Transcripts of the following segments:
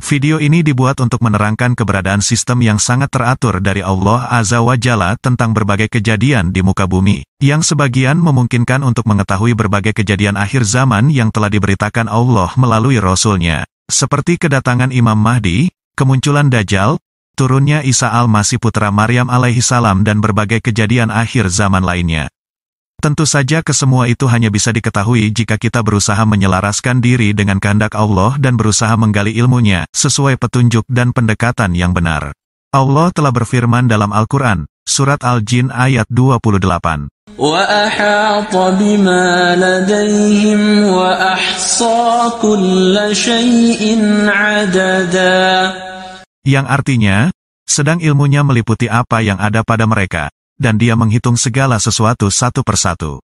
Video ini dibuat untuk menerangkan keberadaan sistem yang sangat teratur dari Allah Azza wa Jalla tentang berbagai kejadian di muka bumi, yang sebagian memungkinkan untuk mengetahui berbagai kejadian akhir zaman yang telah diberitakan Allah melalui Rasulnya. Seperti kedatangan Imam Mahdi, kemunculan Dajjal, turunnya Isa al-Masih putra Maryam alaihi salam dan berbagai kejadian akhir zaman lainnya. Tentu saja kesemua itu hanya bisa diketahui jika kita berusaha menyelaraskan diri dengan kehendak Allah dan berusaha menggali ilmunya, sesuai petunjuk dan pendekatan yang benar. Allah telah berfirman dalam Al-Quran, Surat Al-Jin ayat 28. yang artinya, sedang ilmunya meliputi apa yang ada pada mereka, dan dia menghitung segala sesuatu satu persatu.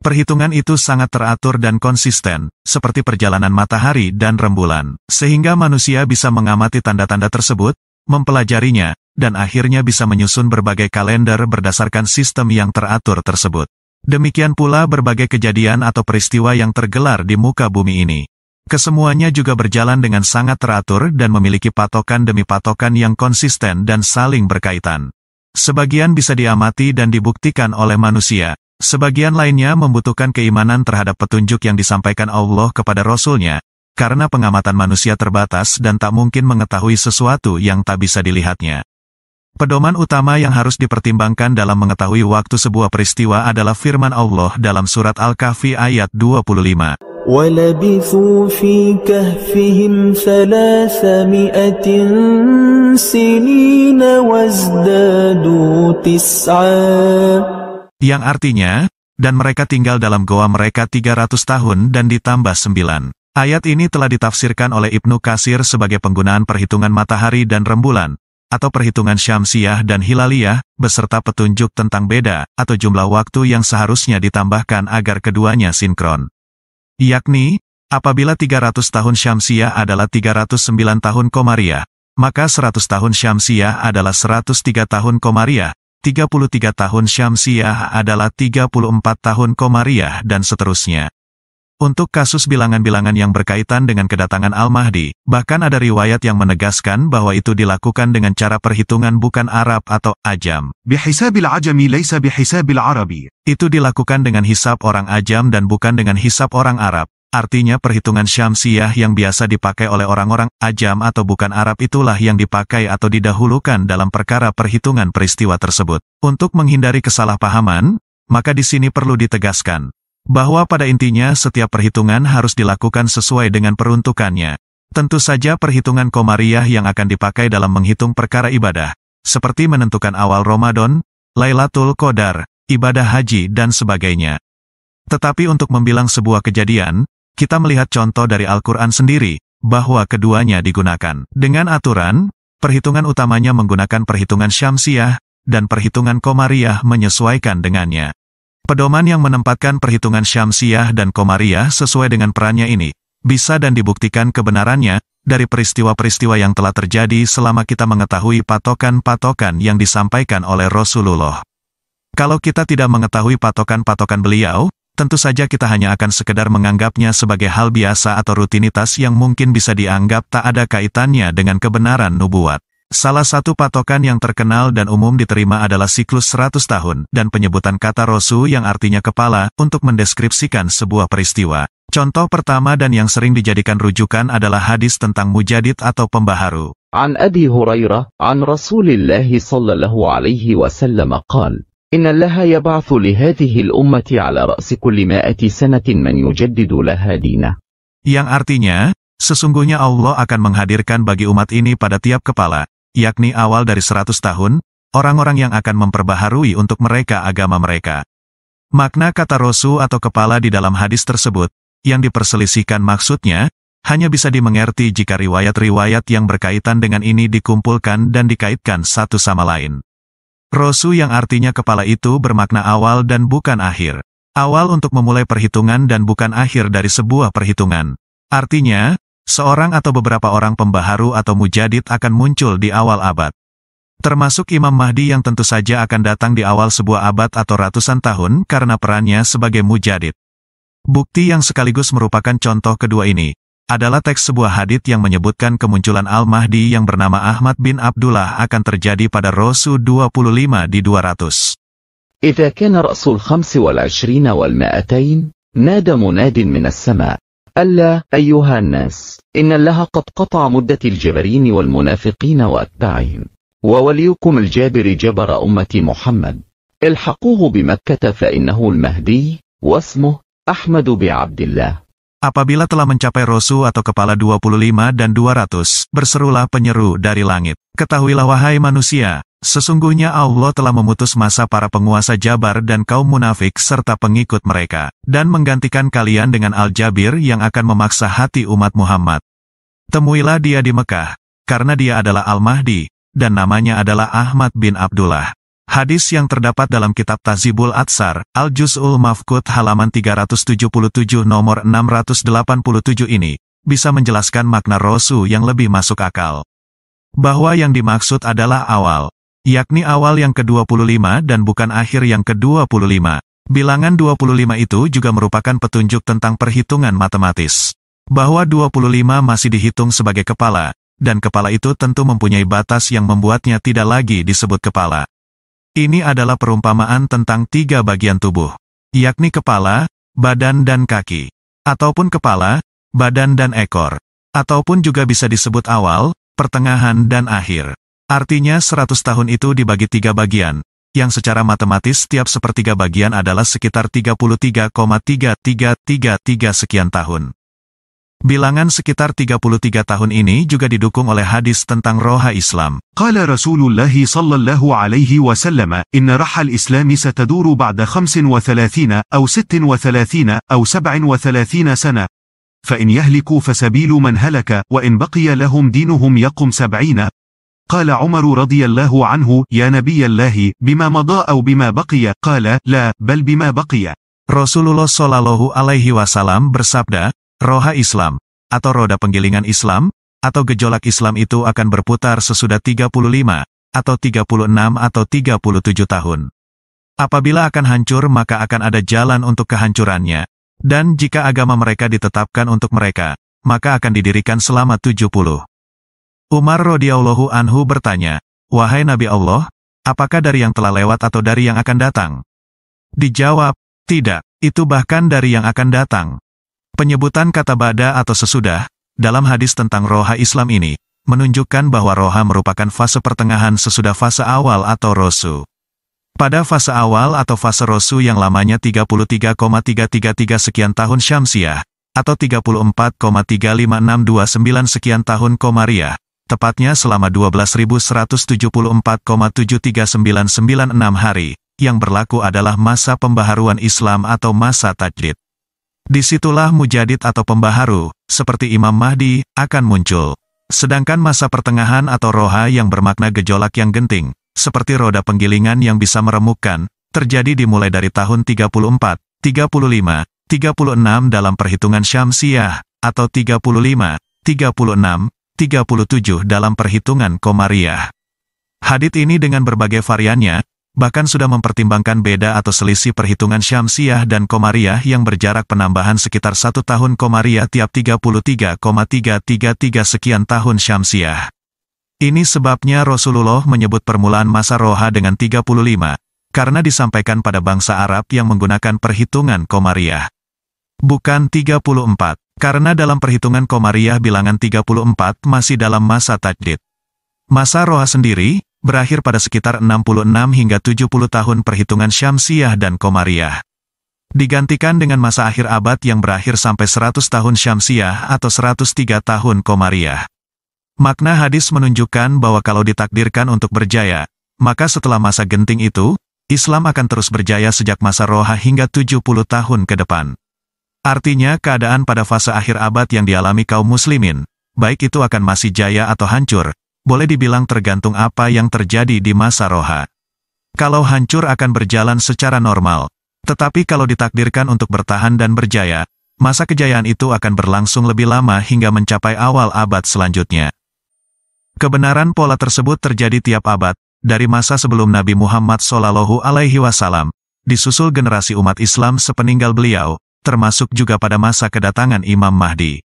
Perhitungan itu sangat teratur dan konsisten, seperti perjalanan matahari dan rembulan, sehingga manusia bisa mengamati tanda-tanda tersebut, mempelajarinya, dan akhirnya bisa menyusun berbagai kalender berdasarkan sistem yang teratur tersebut. Demikian pula berbagai kejadian atau peristiwa yang tergelar di muka bumi ini. Kesemuanya juga berjalan dengan sangat teratur dan memiliki patokan demi patokan yang konsisten dan saling berkaitan. Sebagian bisa diamati dan dibuktikan oleh manusia, sebagian lainnya membutuhkan keimanan terhadap petunjuk yang disampaikan Allah kepada Rasulnya, karena pengamatan manusia terbatas dan tak mungkin mengetahui sesuatu yang tak bisa dilihatnya. Pedoman utama yang harus dipertimbangkan dalam mengetahui waktu sebuah peristiwa adalah firman Allah dalam surat Al-Kahfi ayat 25. ولبثوا في كهفهم ثلاثمائة سنين وازدادوا تسعا Yang artinya, dan mereka tinggal dalam goa mereka 300 tahun dan ditambah 9. Ayat ini telah ditafsirkan oleh Ibnu Kasir sebagai penggunaan perhitungan matahari dan rembulan, atau perhitungan syamsiah dan hilaliyah, beserta petunjuk tentang beda atau jumlah waktu yang seharusnya ditambahkan agar keduanya sinkron. Yakni, apabila 300 tahun Syamsiah adalah 309 tahun Komariah, maka 100 tahun Syamsiah adalah 103 tahun Komariah, 33 tahun Syamsiah adalah 34 tahun Komariah dan seterusnya. Untuk kasus bilangan-bilangan yang berkaitan dengan kedatangan Al-Mahdi, bahkan ada riwayat yang menegaskan bahwa itu dilakukan dengan cara perhitungan bukan Arab atau Ajam. Bihisabil ajami laysa bihisabil arabi. Itu dilakukan dengan hisap orang Ajam dan bukan dengan hisap orang Arab. Artinya perhitungan syamsiah yang biasa dipakai oleh orang-orang Ajam atau bukan Arab itulah yang dipakai atau didahulukan dalam perkara perhitungan peristiwa tersebut. Untuk menghindari kesalahpahaman, maka di sini perlu ditegaskan, bahwa pada intinya setiap perhitungan harus dilakukan sesuai dengan peruntukannya. Tentu saja perhitungan komariah yang akan dipakai dalam menghitung perkara ibadah, seperti menentukan awal Ramadan, Lailatul Qadar, ibadah haji dan sebagainya. Tetapi untuk membilang sebuah kejadian, kita melihat contoh dari Al-Quran sendiri, bahwa keduanya digunakan. Dengan aturan, perhitungan utamanya menggunakan perhitungan syamsiah, dan perhitungan komariah menyesuaikan dengannya. Pedoman yang menempatkan perhitungan Syamsiah dan Komariah sesuai dengan perannya ini, bisa dan dibuktikan kebenarannya, dari peristiwa-peristiwa yang telah terjadi selama kita mengetahui patokan-patokan yang disampaikan oleh Rasulullah. Kalau kita tidak mengetahui patokan-patokan beliau, tentu saja kita hanya akan sekedar menganggapnya sebagai hal biasa atau rutinitas yang mungkin bisa dianggap tak ada kaitannya dengan kebenaran nubuat. Salah satu patokan yang terkenal dan umum diterima adalah siklus 100 tahun, dan penyebutan kata rosu yang artinya kepala, untuk mendeskripsikan sebuah peristiwa. Contoh pertama dan yang sering dijadikan rujukan adalah hadis tentang mujadid atau pembaharu. An Abi Hurairah, an Rasulillah sallallahu alaihi wasallam qal, Inna Allah yab'athu lihadihi al-ummati ala ra'si kulli ma'ati sanatin man yujaddidu laha Dina, Yang artinya, sesungguhnya Allah akan menghadirkan bagi umat ini pada tiap kepala, yakni awal dari seratus tahun, orang-orang yang akan memperbaharui untuk mereka agama mereka. Makna kata rosu atau kepala di dalam hadis tersebut, yang diperselisihkan maksudnya, hanya bisa dimengerti jika riwayat-riwayat yang berkaitan dengan ini dikumpulkan dan dikaitkan satu sama lain. Rosu yang artinya kepala itu bermakna awal dan bukan akhir. Awal untuk memulai perhitungan dan bukan akhir dari sebuah perhitungan. Artinya, seorang atau beberapa orang pembaharu atau mujadid akan muncul di awal abad. Termasuk Imam Mahdi yang tentu saja akan datang di awal sebuah abad atau ratusan tahun karena perannya sebagai mujadid. Bukti yang sekaligus merupakan contoh kedua ini, adalah teks sebuah hadith yang menyebutkan kemunculan Al-Mahdi yang bernama Ahmad bin Abdullah akan terjadi pada Rasul 25 di 200. إذا كان رأس الخمس والعشرين والمائتين نادى مناد من السماء ألا أيها الناس إن الله قد قطع مدة الجبرين والمنافقين وأتباعهم ووليكم الجابر جبر أمة محمد الحقوه بمكة فإنه المهدي واسمه أحمد بعبد الله Apabila telah mencapai Rosu atau kepala 25 dan 200, berserulah penyeru dari langit. Ketahuilah wahai manusia, Sesungguhnya Allah telah memutus masa para penguasa Jabar dan kaum munafik serta pengikut mereka, dan menggantikan kalian dengan Al-Jabir yang akan memaksa hati umat Muhammad. Temuilah dia di Mekah, karena dia adalah Al-Mahdi, dan namanya adalah Ahmad bin Abdullah. Hadis yang terdapat dalam kitab Tazibul Atsar, Al-Juz'ul Mafkut halaman 377 nomor 687 ini, bisa menjelaskan makna Rasul yang lebih masuk akal. Bahwa yang dimaksud adalah awal, yakni awal yang ke-25 dan bukan akhir yang ke-25. Bilangan 25 itu juga merupakan petunjuk tentang perhitungan matematis. Bahwa 25 masih dihitung sebagai kepala, dan kepala itu tentu mempunyai batas yang membuatnya tidak lagi disebut kepala. Ini adalah perumpamaan tentang tiga bagian tubuh, yakni kepala, badan dan kaki, ataupun kepala, badan dan ekor, ataupun juga bisa disebut awal, pertengahan dan akhir. Artinya 100 tahun itu dibagi tiga bagian, yang secara matematis setiap sepertiga bagian adalah sekitar 33,3333 sekian tahun. Bilangan sekitar 33 tahun ini juga didukung oleh hadis tentang roha Islam. Qala Rasulullah sallallahu alaihi wasallam, "Inna rahal Islam sataduru ba'da 35 aw 36 aw 37 sana." فإن يهلكوا فسبيل من هلك وإن بقي لهم دينهم يقم سبعين قال عمر رضي الله عنه يا نبي الله بما مضى أو بما بقي قال لا بل بما بقي Rasulullah Shallallahu Alaihi Wasallam bersabda, roha Islam, atau roda penggilingan Islam, atau gejolak Islam itu akan berputar sesudah 35, atau 36 atau 37 tahun. Apabila akan hancur maka akan ada jalan untuk kehancurannya. Dan jika agama mereka ditetapkan untuk mereka, maka akan didirikan selama 70. Umar radhiyallahu anhu bertanya, Wahai Nabi Allah, apakah dari yang telah lewat atau dari yang akan datang? Dijawab, tidak, itu bahkan dari yang akan datang. Penyebutan kata bada atau sesudah, dalam hadis tentang roha Islam ini, menunjukkan bahwa roha merupakan fase pertengahan sesudah fase awal atau rosu. Pada fase awal atau fase rosu yang lamanya 33,333 sekian tahun Syamsiah, atau 34,35629 sekian tahun Komariah, tepatnya selama 12.174,73996 hari, yang berlaku adalah masa pembaharuan Islam atau masa tajdid. Disitulah mujadid atau pembaharu, seperti Imam Mahdi, akan muncul. Sedangkan masa pertengahan atau roha yang bermakna gejolak yang genting, seperti roda penggilingan yang bisa meremukkan, terjadi dimulai dari tahun 34, 35, 36 dalam perhitungan Syamsiah, atau 35, 36, 37 dalam perhitungan komariah. Hadit ini dengan berbagai variannya, bahkan sudah mempertimbangkan beda atau selisih perhitungan Syamsiah dan Komariah yang berjarak penambahan sekitar satu tahun Komariah tiap 33,333 sekian tahun Syamsiah. Ini sebabnya Rasulullah menyebut permulaan masa roha dengan 35, karena disampaikan pada bangsa Arab yang menggunakan perhitungan Komariah bukan 34. Karena dalam perhitungan komariah bilangan 34 masih dalam masa tajdid. Masa roha sendiri, berakhir pada sekitar 66 hingga 70 tahun perhitungan syamsiah dan komariah. Digantikan dengan masa akhir abad yang berakhir sampai 100 tahun syamsiah atau 103 tahun komariah. Makna hadis menunjukkan bahwa kalau ditakdirkan untuk berjaya, maka setelah masa genting itu, Islam akan terus berjaya sejak masa roha hingga 70 tahun ke depan. Artinya keadaan pada fase akhir abad yang dialami kaum muslimin, baik itu akan masih jaya atau hancur, boleh dibilang tergantung apa yang terjadi di masa roha. Kalau hancur akan berjalan secara normal, tetapi kalau ditakdirkan untuk bertahan dan berjaya, masa kejayaan itu akan berlangsung lebih lama hingga mencapai awal abad selanjutnya. Kebenaran pola tersebut terjadi tiap abad, dari masa sebelum Nabi Muhammad SAW, disusul generasi umat Islam sepeninggal beliau, termasuk juga pada masa kedatangan Imam Mahdi.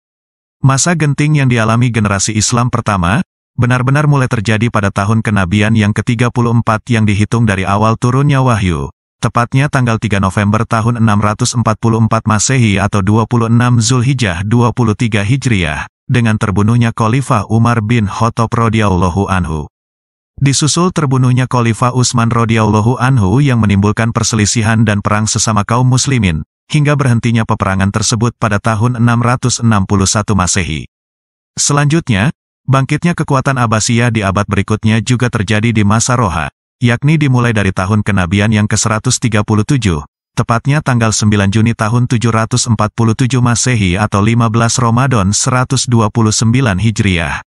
Masa genting yang dialami generasi Islam pertama, benar-benar mulai terjadi pada tahun kenabian yang ke-34 yang dihitung dari awal turunnya wahyu, tepatnya tanggal 3 November tahun 644 Masehi atau 26 Zulhijjah 23 Hijriah, dengan terbunuhnya Khalifah Umar bin Khattab radhiyallahu anhu. Disusul terbunuhnya Khalifah Utsman radhiyallahu anhu yang menimbulkan perselisihan dan perang sesama kaum muslimin, hingga berhentinya peperangan tersebut pada tahun 661 Masehi. Selanjutnya, bangkitnya kekuatan Abbasiyah di abad berikutnya juga terjadi di masa Roha, yakni dimulai dari tahun kenabian yang ke-137, tepatnya tanggal 9 Juni tahun 747 Masehi atau 15 Ramadan 129 Hijriah.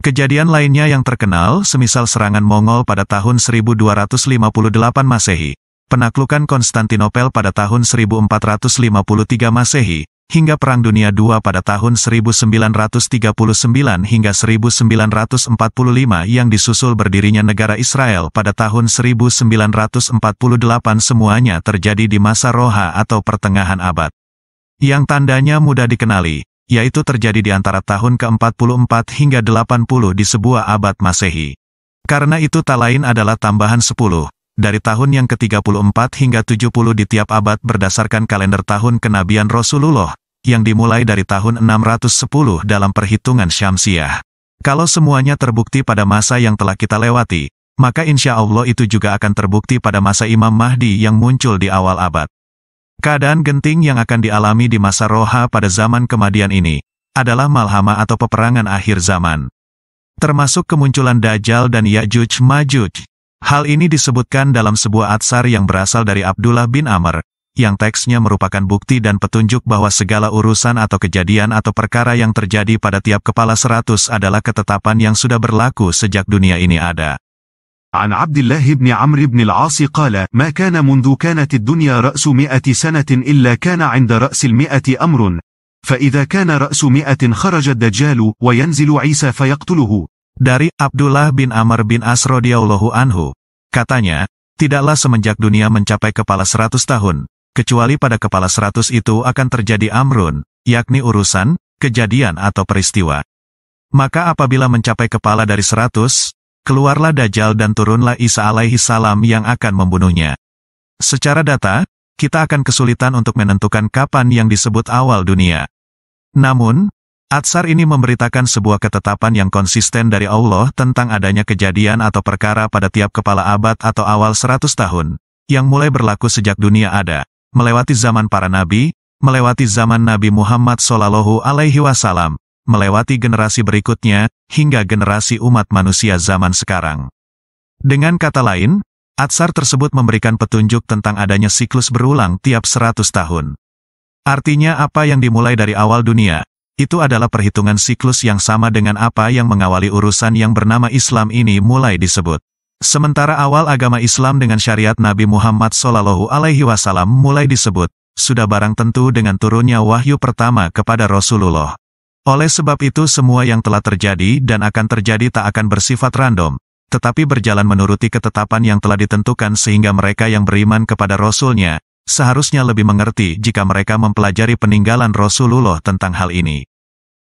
Kejadian lainnya yang terkenal, semisal serangan Mongol pada tahun 1258 Masehi, penaklukan Konstantinopel pada tahun 1453 Masehi, hingga Perang Dunia II pada tahun 1939 hingga 1945 yang disusul berdirinya negara Israel pada tahun 1948 semuanya terjadi di masa Roha atau pertengahan abad. Yang tandanya mudah dikenali, yaitu terjadi di antara tahun ke-44 hingga 80 di sebuah abad Masehi. Karena itu tak lain adalah tambahan 10, dari tahun yang ke-34 hingga 70 di tiap abad berdasarkan kalender tahun kenabian Rasulullah, yang dimulai dari tahun 610 dalam perhitungan Syamsiah. Kalau semuanya terbukti pada masa yang telah kita lewati, maka insya Allah itu juga akan terbukti pada masa Imam Mahdi yang muncul di awal abad. Keadaan genting yang akan dialami di masa Roha pada zaman kemadian ini, adalah malhama atau peperangan akhir zaman. Termasuk kemunculan Dajjal dan Ya'juj Majuj. Hal ini disebutkan dalam sebuah atsar yang berasal dari Abdullah bin Amr, yang teksnya merupakan bukti dan petunjuk bahwa segala urusan atau kejadian atau perkara yang terjadi pada tiap kepala seratus adalah ketetapan yang sudah berlaku sejak dunia ini ada. عن عبد الله بن عمرو بن العاص قال ما كان منذ كانت الدنيا رأس مئة سنة إلا كان عند رأس المئة أمر فإذا كان رأس مئة خرج الدجال وينزل عيسى فيقتله dari Abdullah bin Amr bin As radhiyallahu anhu, katanya, tidaklah semenjak dunia mencapai kepala seratus tahun, kecuali pada kepala seratus itu akan terjadi amrun, yakni urusan, kejadian atau peristiwa. Maka apabila mencapai kepala dari seratus, keluarlah Dajjal dan turunlah Isa alaihi salam yang akan membunuhnya. Secara data, kita akan kesulitan untuk menentukan kapan yang disebut awal dunia. Namun, Atsar ini memberitakan sebuah ketetapan yang konsisten dari Allah tentang adanya kejadian atau perkara pada tiap kepala abad atau awal 100 tahun, yang mulai berlaku sejak dunia ada, melewati zaman para nabi, melewati zaman Nabi Muhammad Shallallahu Alaihi Wasallam, melewati generasi berikutnya, hingga generasi umat manusia zaman sekarang. Dengan kata lain, Atsar tersebut memberikan petunjuk tentang adanya siklus berulang tiap 100 tahun. Artinya apa yang dimulai dari awal dunia, itu adalah perhitungan siklus yang sama dengan apa yang mengawali urusan yang bernama Islam ini mulai disebut. Sementara awal agama Islam dengan syariat Nabi Muhammad Shallallahu Alaihi Wasallam mulai disebut, sudah barang tentu dengan turunnya wahyu pertama kepada Rasulullah. Oleh sebab itu semua yang telah terjadi dan akan terjadi tak akan bersifat random, tetapi berjalan menuruti ketetapan yang telah ditentukan sehingga mereka yang beriman kepada Rasulnya, seharusnya lebih mengerti jika mereka mempelajari peninggalan Rasulullah tentang hal ini.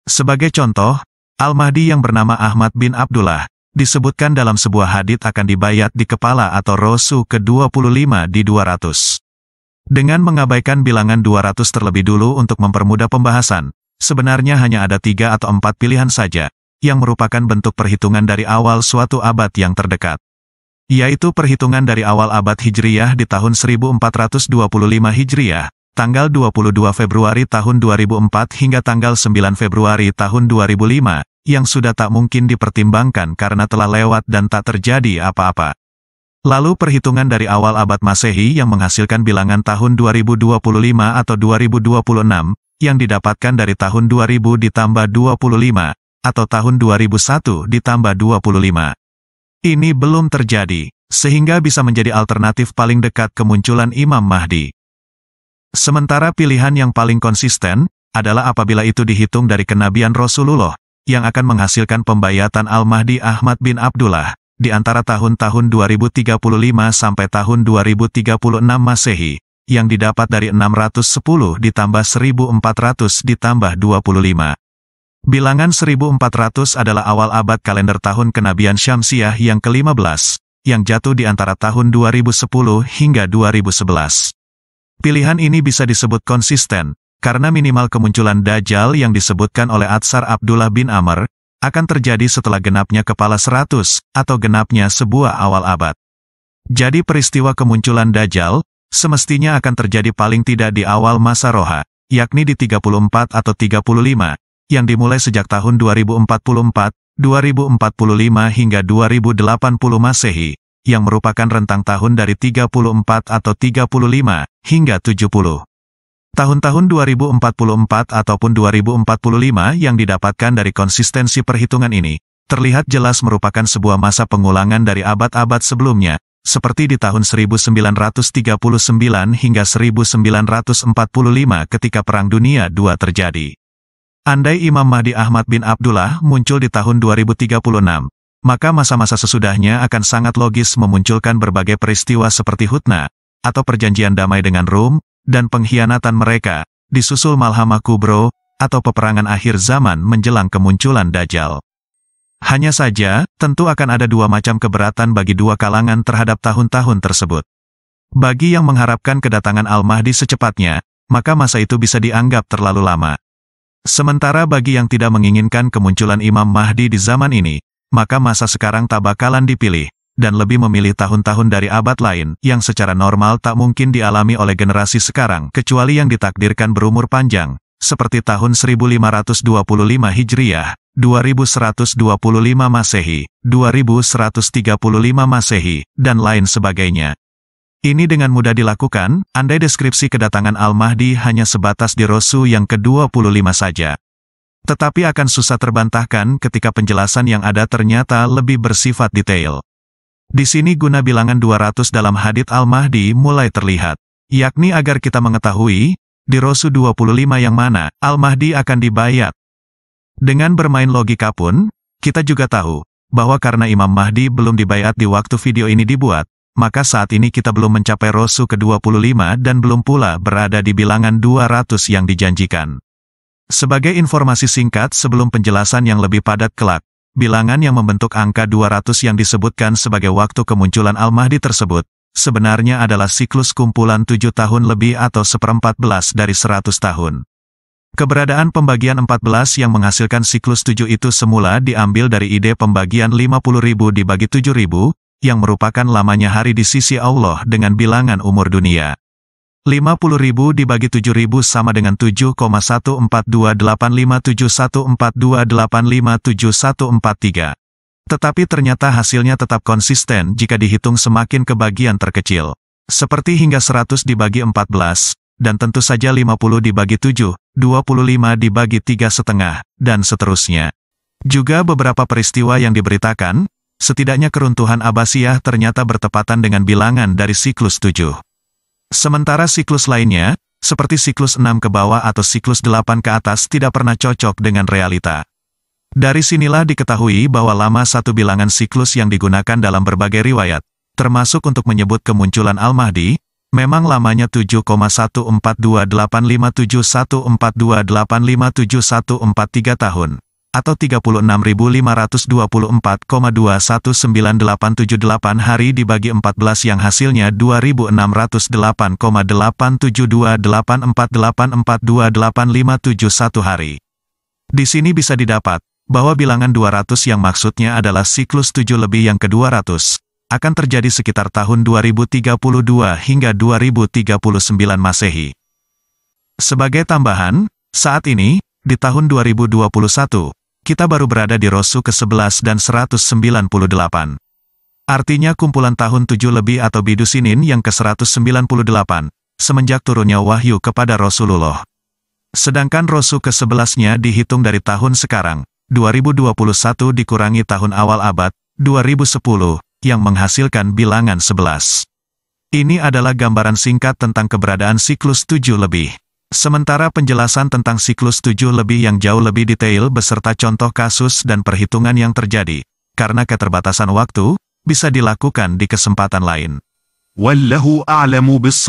Sebagai contoh, Al-Mahdi yang bernama Ahmad bin Abdullah, disebutkan dalam sebuah hadit akan dibayat di kepala atau rosu ke-25 di 200. Dengan mengabaikan bilangan 200 terlebih dulu untuk mempermudah pembahasan, sebenarnya hanya ada tiga atau empat pilihan saja, yang merupakan bentuk perhitungan dari awal suatu abad yang terdekat. Yaitu perhitungan dari awal abad Hijriyah di tahun 1425 Hijriyah, tanggal 22 Februari tahun 2004 hingga tanggal 9 Februari tahun 2005, yang sudah tak mungkin dipertimbangkan karena telah lewat dan tak terjadi apa-apa. Lalu perhitungan dari awal abad Masehi yang menghasilkan bilangan tahun 2025 atau 2026, yang didapatkan dari tahun 2000 ditambah 25, atau tahun 2001 ditambah 25. Ini belum terjadi, sehingga bisa menjadi alternatif paling dekat kemunculan Imam Mahdi. Sementara pilihan yang paling konsisten, adalah apabila itu dihitung dari kenabian Rasulullah, yang akan menghasilkan pembayatan Al-Mahdi Ahmad bin Abdullah, di antara tahun-tahun 2035 sampai tahun 2036 Masehi, yang didapat dari 610 ditambah 1400 ditambah 25. Bilangan 1400 adalah awal abad kalender tahun kenabian Syamsiah yang ke-15, yang jatuh di antara tahun 2010 hingga 2011. Pilihan ini bisa disebut konsisten, karena minimal kemunculan Dajjal yang disebutkan oleh Atsar Abdullah bin Amr, akan terjadi setelah genapnya kepala seratus, atau genapnya sebuah awal abad. Jadi peristiwa kemunculan Dajjal, semestinya akan terjadi paling tidak di awal masa roha, yakni di 34 atau 35, yang dimulai sejak tahun 2044, 2045 hingga 2080 Masehi yang merupakan rentang tahun dari 34 atau 35 hingga 70. Tahun-tahun 2044 ataupun 2045 yang didapatkan dari konsistensi perhitungan ini, terlihat jelas merupakan sebuah masa pengulangan dari abad-abad sebelumnya, seperti di tahun 1939 hingga 1945 ketika Perang Dunia II terjadi. Andai Imam Mahdi Ahmad bin Abdullah muncul di tahun 2036, maka masa-masa sesudahnya akan sangat logis memunculkan berbagai peristiwa seperti Hutna, atau perjanjian damai dengan Rum, dan pengkhianatan mereka, disusul Malhamah Kubro, atau peperangan akhir zaman menjelang kemunculan Dajjal. Hanya saja, tentu akan ada dua macam keberatan bagi dua kalangan terhadap tahun-tahun tersebut. Bagi yang mengharapkan kedatangan Al-Mahdi secepatnya, maka masa itu bisa dianggap terlalu lama. Sementara bagi yang tidak menginginkan kemunculan Imam Mahdi di zaman ini, maka masa sekarang tak bakalan dipilih, dan lebih memilih tahun-tahun dari abad lain yang secara normal tak mungkin dialami oleh generasi sekarang kecuali yang ditakdirkan berumur panjang, seperti tahun 1525 Hijriah, 2125 Masehi, 2135 Masehi, dan lain sebagainya. Ini dengan mudah dilakukan, andai deskripsi kedatangan Al-Mahdi hanya sebatas di Rosu yang ke-25 saja. Tetapi akan susah terbantahkan ketika penjelasan yang ada ternyata lebih bersifat detail. Di sini guna bilangan 200 dalam hadith Al-Mahdi mulai terlihat. Yakni agar kita mengetahui, di Rosu 25 yang mana, Al-Mahdi akan dibayat. Dengan bermain logika pun, kita juga tahu, bahwa karena Imam Mahdi belum dibayat di waktu video ini dibuat, maka saat ini kita belum mencapai Rosu ke-25 dan belum pula berada di bilangan 200 yang dijanjikan. Sebagai informasi singkat sebelum penjelasan yang lebih padat kelak, bilangan yang membentuk angka 200 yang disebutkan sebagai waktu kemunculan Al-Mahdi tersebut, sebenarnya adalah siklus kumpulan 7 tahun lebih atau seperempat belas dari 100 tahun. Keberadaan pembagian 14 yang menghasilkan siklus 7 itu semula diambil dari ide pembagian 50.000 dibagi 7.000, yang merupakan lamanya hari di sisi Allah dengan bilangan umur dunia. 50.000 dibagi 7.000 sama dengan 7,142857142857143. Tetapi ternyata hasilnya tetap konsisten jika dihitung semakin ke bagian terkecil. Seperti hingga 100 dibagi 14, dan tentu saja 50 dibagi 7, 25 dibagi 3 setengah, dan seterusnya. Juga beberapa peristiwa yang diberitakan, setidaknya keruntuhan Abbasiyah ternyata bertepatan dengan bilangan dari siklus 7. Sementara siklus lainnya, seperti siklus 6 ke bawah atau siklus 8 ke atas tidak pernah cocok dengan realita. Dari sinilah diketahui bahwa lama satu bilangan siklus yang digunakan dalam berbagai riwayat, termasuk untuk menyebut kemunculan Al-Mahdi, memang lamanya tiga tahun atau 36.524,219878 hari dibagi 14 yang hasilnya 2.608,87284844284571 hari. Di sini bisa didapat bahwa bilangan 200 yang maksudnya adalah siklus 7 lebih yang ke-200 akan terjadi sekitar tahun 2032 hingga 2039 Masehi. Sebagai tambahan, saat ini, di tahun 2021, kita baru berada di Rosu ke-11 dan 198. Artinya kumpulan tahun 7 lebih atau Bidusinin yang ke-198, semenjak turunnya wahyu kepada Rasulullah. Sedangkan Rosu ke-11-nya dihitung dari tahun sekarang, 2021 dikurangi tahun awal abad, 2010, yang menghasilkan bilangan 11. Ini adalah gambaran singkat tentang keberadaan siklus 7 lebih. Sementara penjelasan tentang siklus tujuh lebih yang jauh lebih detail beserta contoh kasus dan perhitungan yang terjadi, karena keterbatasan waktu, bisa dilakukan di kesempatan lain. Wallahu a'lamu bis